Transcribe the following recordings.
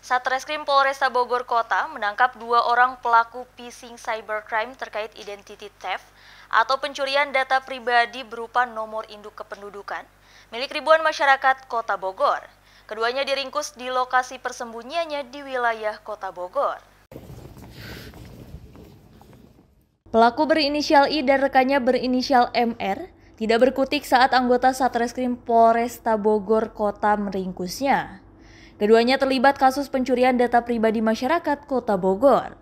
Satreskrim Polresta Bogor Kota menangkap dua orang pelaku phishing cybercrime terkait identity theft atau pencurian data pribadi berupa nomor induk kependudukan milik ribuan masyarakat Kota Bogor. Keduanya diringkus di lokasi persembunyiannya di wilayah Kota Bogor. Pelaku berinisial I dan rekannya berinisial MR tidak berkutik saat anggota Satreskrim Polresta Bogor Kota meringkusnya. Keduanya terlibat kasus pencurian data pribadi masyarakat Kota Bogor.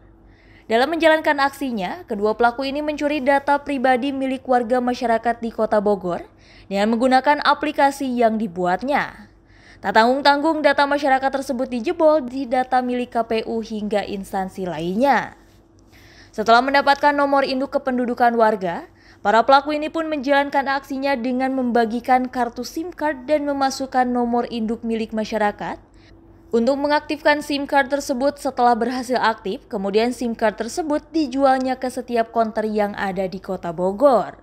Dalam menjalankan aksinya, kedua pelaku ini mencuri data pribadi milik warga masyarakat di Kota Bogor dengan menggunakan aplikasi yang dibuatnya. Tak tanggung-tanggung data masyarakat tersebut dijebol di data milik KPU hingga instansi lainnya. Setelah mendapatkan nomor induk kependudukan warga, para pelaku ini pun menjalankan aksinya dengan membagikan kartu SIM card dan memasukkan nomor induk milik masyarakat untuk mengaktifkan SIM card tersebut setelah berhasil aktif, kemudian SIM card tersebut dijualnya ke setiap konter yang ada di kota Bogor.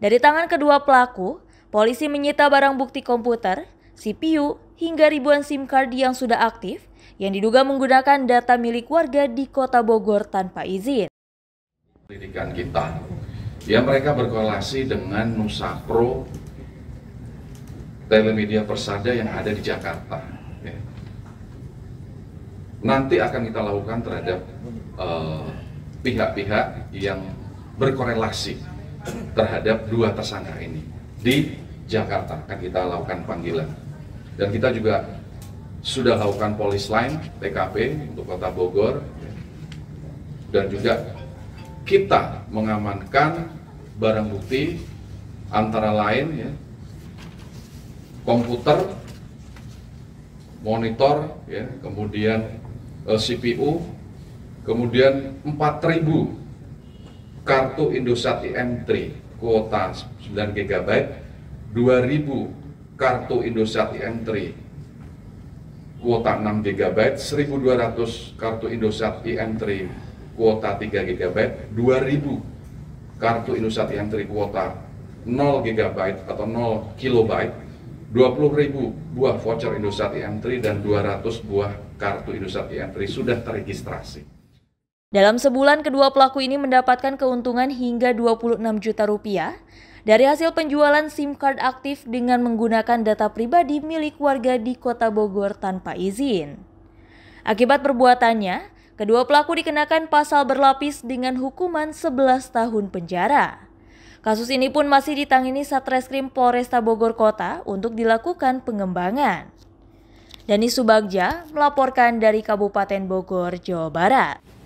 Dari tangan kedua pelaku, polisi menyita barang bukti komputer, CPU, hingga ribuan SIM card yang sudah aktif yang diduga menggunakan data milik warga di kota Bogor tanpa izin. Pendidikan kita, ya mereka berkolasi dengan Nusa Pro Telemedia Persada yang ada di Jakarta nanti akan kita lakukan terhadap eh, pihak-pihak uh, yang berkorelasi terhadap dua tersangka ini di Jakarta akan kita lakukan panggilan dan kita juga sudah lakukan polis lain TKP untuk kota Bogor dan juga kita mengamankan barang bukti antara lain ya komputer monitor, ya, kemudian e, eh, CPU, kemudian 4000 kartu Indosat IM3 kuota 9 GB, 2000 kartu Indosat IM3 kuota 6 GB, 1200 kartu Indosat IM3 kuota 3 GB, 2000 kartu Indosat IM3 kuota 0 GB atau 0 kilobyte 20.000 buah voucher Indosat e IM3 dan 200 buah kartu Indosat e IM3 sudah terregistrasi. Dalam sebulan, kedua pelaku ini mendapatkan keuntungan hingga 26 juta rupiah dari hasil penjualan SIM card aktif dengan menggunakan data pribadi milik warga di kota Bogor tanpa izin. Akibat perbuatannya, kedua pelaku dikenakan pasal berlapis dengan hukuman 11 tahun penjara. Kasus ini pun masih ditangani Satreskrim Polresta Bogor Kota untuk dilakukan pengembangan. Dani Subagja melaporkan dari Kabupaten Bogor, Jawa Barat.